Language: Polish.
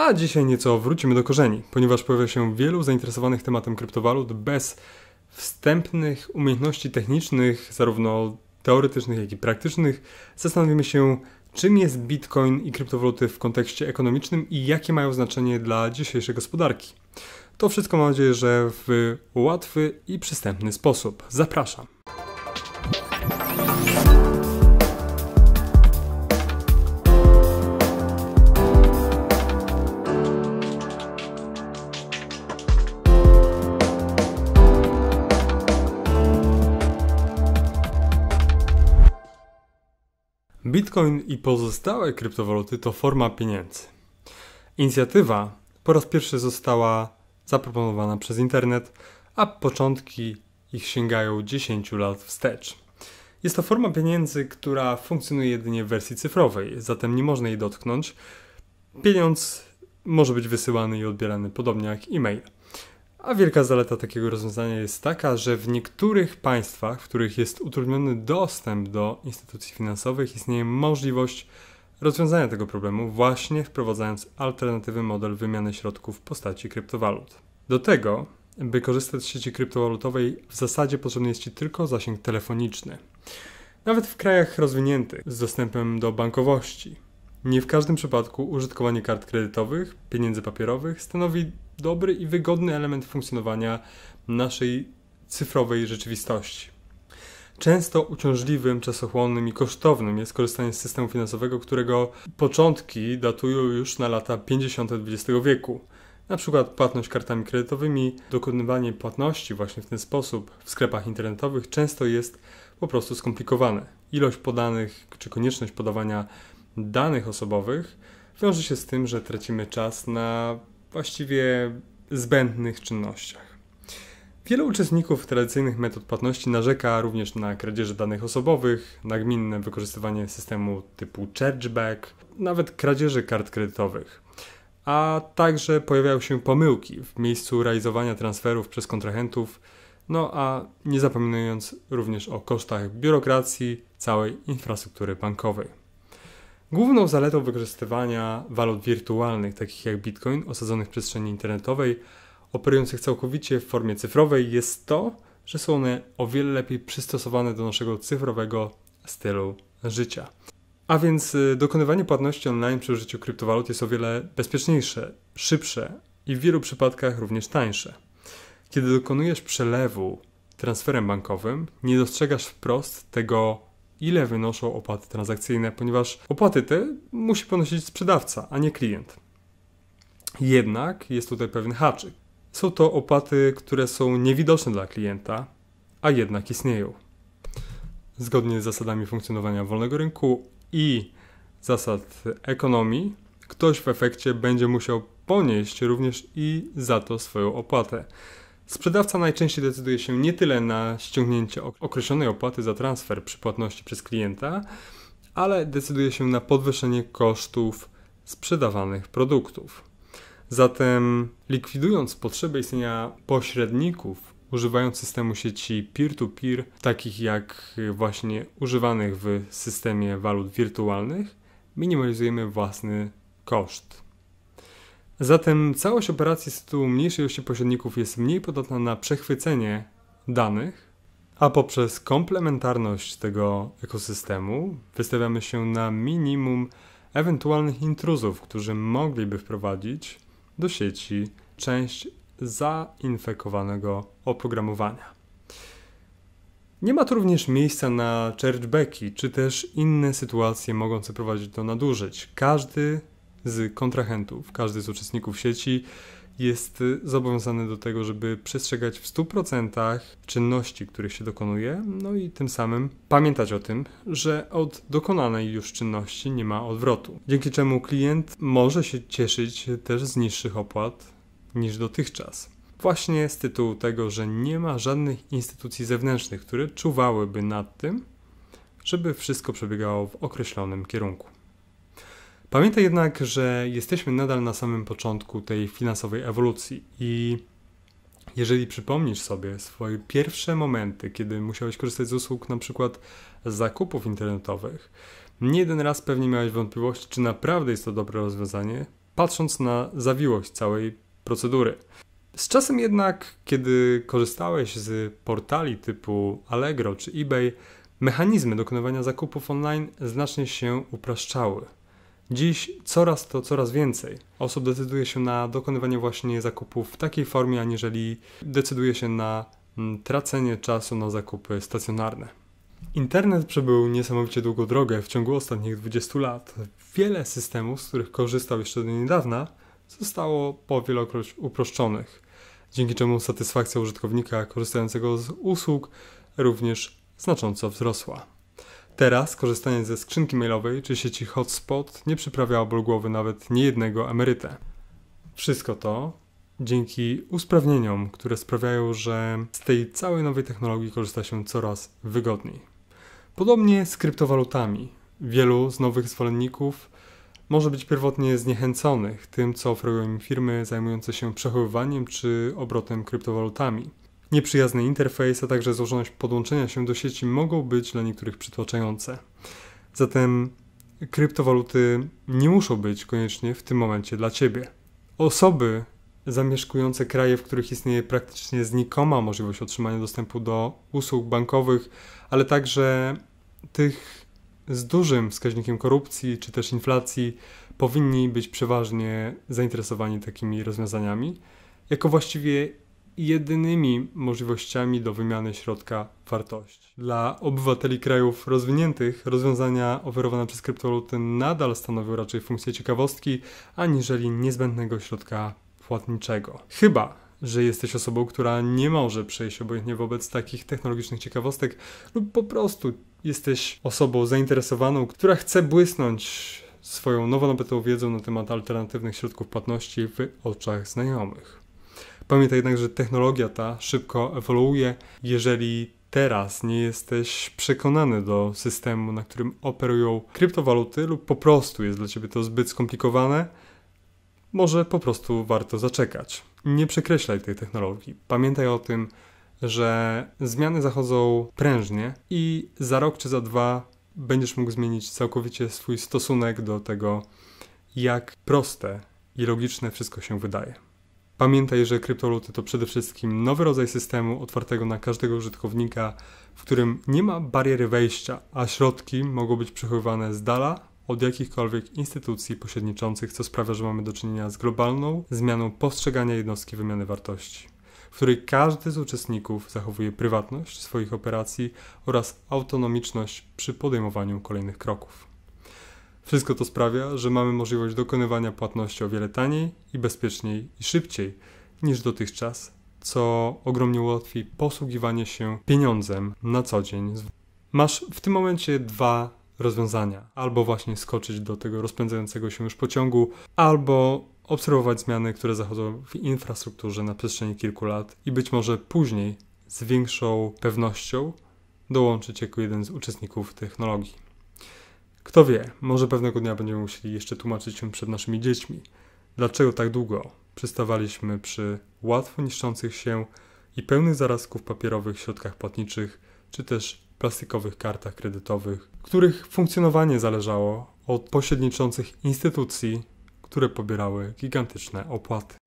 A dzisiaj nieco wrócimy do korzeni, ponieważ pojawia się wielu zainteresowanych tematem kryptowalut bez wstępnych umiejętności technicznych, zarówno teoretycznych, jak i praktycznych. Zastanowimy się, czym jest bitcoin i kryptowaluty w kontekście ekonomicznym i jakie mają znaczenie dla dzisiejszej gospodarki. To wszystko mam nadzieję, że w łatwy i przystępny sposób. Zapraszam. Bitcoin i pozostałe kryptowaluty to forma pieniędzy. Inicjatywa po raz pierwszy została zaproponowana przez internet, a początki ich sięgają 10 lat wstecz. Jest to forma pieniędzy, która funkcjonuje jedynie w wersji cyfrowej, zatem nie można jej dotknąć. Pieniądz może być wysyłany i odbierany podobnie jak e-mail. A wielka zaleta takiego rozwiązania jest taka, że w niektórych państwach, w których jest utrudniony dostęp do instytucji finansowych, istnieje możliwość rozwiązania tego problemu właśnie wprowadzając alternatywy model wymiany środków w postaci kryptowalut. Do tego, by korzystać z sieci kryptowalutowej, w zasadzie potrzebny jest Ci tylko zasięg telefoniczny. Nawet w krajach rozwiniętych z dostępem do bankowości. Nie w każdym przypadku użytkowanie kart kredytowych, pieniędzy papierowych stanowi dobry i wygodny element funkcjonowania naszej cyfrowej rzeczywistości. Często uciążliwym, czasochłonnym i kosztownym jest korzystanie z systemu finansowego, którego początki datują już na lata 50. XX wieku. Na przykład płatność kartami kredytowymi, dokonywanie płatności właśnie w ten sposób w sklepach internetowych często jest po prostu skomplikowane. Ilość podanych czy konieczność podawania danych osobowych wiąże się z tym, że tracimy czas na właściwie zbędnych czynnościach. Wielu uczestników tradycyjnych metod płatności narzeka również na kradzieże danych osobowych, nagminne wykorzystywanie systemu typu chargeback, nawet kradzieże kart kredytowych. A także pojawiają się pomyłki w miejscu realizowania transferów przez kontrahentów, no a nie zapominając również o kosztach biurokracji całej infrastruktury bankowej. Główną zaletą wykorzystywania walut wirtualnych, takich jak Bitcoin, osadzonych w przestrzeni internetowej, operujących całkowicie w formie cyfrowej, jest to, że są one o wiele lepiej przystosowane do naszego cyfrowego stylu życia. A więc y, dokonywanie płatności online przy użyciu kryptowalut jest o wiele bezpieczniejsze, szybsze i w wielu przypadkach również tańsze. Kiedy dokonujesz przelewu transferem bankowym, nie dostrzegasz wprost tego ile wynoszą opłaty transakcyjne, ponieważ opłaty te musi ponosić sprzedawca, a nie klient. Jednak jest tutaj pewien haczyk. Są to opłaty, które są niewidoczne dla klienta, a jednak istnieją. Zgodnie z zasadami funkcjonowania wolnego rynku i zasad ekonomii, ktoś w efekcie będzie musiał ponieść również i za to swoją opłatę. Sprzedawca najczęściej decyduje się nie tyle na ściągnięcie określonej opłaty za transfer przy płatności przez klienta, ale decyduje się na podwyższenie kosztów sprzedawanych produktów. Zatem, likwidując potrzebę istnienia pośredników, używając systemu sieci peer-to-peer, takich jak właśnie używanych w systemie walut wirtualnych, minimalizujemy własny koszt. Zatem całość operacji z tytułu mniejszej ilości pośredników jest mniej podatna na przechwycenie danych, a poprzez komplementarność tego ekosystemu wystawiamy się na minimum ewentualnych intruzów, którzy mogliby wprowadzić do sieci część zainfekowanego oprogramowania. Nie ma tu również miejsca na churchbacki, czy też inne sytuacje mogące prowadzić do nadużyć. Każdy z kontrahentów. Każdy z uczestników sieci jest y, zobowiązany do tego, żeby przestrzegać w 100% czynności, których się dokonuje, no i tym samym pamiętać o tym, że od dokonanej już czynności nie ma odwrotu. Dzięki czemu klient może się cieszyć też z niższych opłat niż dotychczas. Właśnie z tytułu tego, że nie ma żadnych instytucji zewnętrznych, które czuwałyby nad tym, żeby wszystko przebiegało w określonym kierunku. Pamiętaj jednak, że jesteśmy nadal na samym początku tej finansowej ewolucji i jeżeli przypomnisz sobie swoje pierwsze momenty, kiedy musiałeś korzystać z usług np. zakupów internetowych, nie jeden raz pewnie miałeś wątpliwości, czy naprawdę jest to dobre rozwiązanie, patrząc na zawiłość całej procedury. Z czasem jednak, kiedy korzystałeś z portali typu Allegro czy eBay, mechanizmy dokonywania zakupów online znacznie się upraszczały. Dziś coraz to coraz więcej osób decyduje się na dokonywanie właśnie zakupów w takiej formie, aniżeli decyduje się na mm, tracenie czasu na zakupy stacjonarne. Internet przebył niesamowicie długą drogę w ciągu ostatnich 20 lat. Wiele systemów, z których korzystał jeszcze do niedawna, zostało po wielokroć uproszczonych, dzięki czemu satysfakcja użytkownika korzystającego z usług również znacząco wzrosła. Teraz korzystanie ze skrzynki mailowej czy sieci hotspot nie przyprawiało ból głowy nawet niejednego emerytę. Wszystko to dzięki usprawnieniom, które sprawiają, że z tej całej nowej technologii korzysta się coraz wygodniej. Podobnie z kryptowalutami. Wielu z nowych zwolenników może być pierwotnie zniechęconych tym, co oferują im firmy zajmujące się przechowywaniem czy obrotem kryptowalutami. Nieprzyjazny interfejs, a także złożoność podłączenia się do sieci mogą być dla niektórych przytłaczające. Zatem kryptowaluty nie muszą być koniecznie w tym momencie dla Ciebie. Osoby zamieszkujące kraje, w których istnieje praktycznie znikoma możliwość otrzymania dostępu do usług bankowych, ale także tych z dużym wskaźnikiem korupcji czy też inflacji, powinni być przeważnie zainteresowani takimi rozwiązaniami, jako właściwie jedynymi możliwościami do wymiany środka wartości. Dla obywateli krajów rozwiniętych rozwiązania oferowane przez kryptowaluty nadal stanowią raczej funkcję ciekawostki, aniżeli niezbędnego środka płatniczego. Chyba, że jesteś osobą, która nie może przejść obojętnie wobec takich technologicznych ciekawostek, lub po prostu jesteś osobą zainteresowaną, która chce błysnąć swoją nowo nabytą wiedzą na temat alternatywnych środków płatności w oczach znajomych. Pamiętaj jednak, że technologia ta szybko ewoluuje. Jeżeli teraz nie jesteś przekonany do systemu, na którym operują kryptowaluty, lub po prostu jest dla ciebie to zbyt skomplikowane, może po prostu warto zaczekać. Nie przekreślaj tej technologii. Pamiętaj o tym, że zmiany zachodzą prężnie i za rok czy za dwa będziesz mógł zmienić całkowicie swój stosunek do tego, jak proste i logiczne wszystko się wydaje. Pamiętaj, że kryptowaluty to przede wszystkim nowy rodzaj systemu otwartego na każdego użytkownika, w którym nie ma bariery wejścia, a środki mogą być przechowywane z dala od jakichkolwiek instytucji pośredniczących, co sprawia, że mamy do czynienia z globalną zmianą postrzegania jednostki wymiany wartości, w której każdy z uczestników zachowuje prywatność swoich operacji oraz autonomiczność przy podejmowaniu kolejnych kroków. Wszystko to sprawia, że mamy możliwość dokonywania płatności o wiele taniej i bezpieczniej i szybciej niż dotychczas, co ogromnie ułatwi posługiwanie się pieniądzem na co dzień. Masz w tym momencie dwa rozwiązania: albo właśnie skoczyć do tego rozpędzającego się już pociągu, albo obserwować zmiany, które zachodzą w infrastrukturze na przestrzeni kilku lat i być może później z większą pewnością dołączyć jako jeden z uczestników technologii. Kto wie, może pewnego dnia będziemy musieli jeszcze tłumaczyć się przed naszymi dziećmi, dlaczego tak długo przystawaliśmy przy łatwo niszczących się i pełnych zarazków papierowych środkach płatniczych, czy też plastikowych kartach kredytowych, których funkcjonowanie zależało od pośredniczących instytucji, które pobierały gigantyczne opłaty.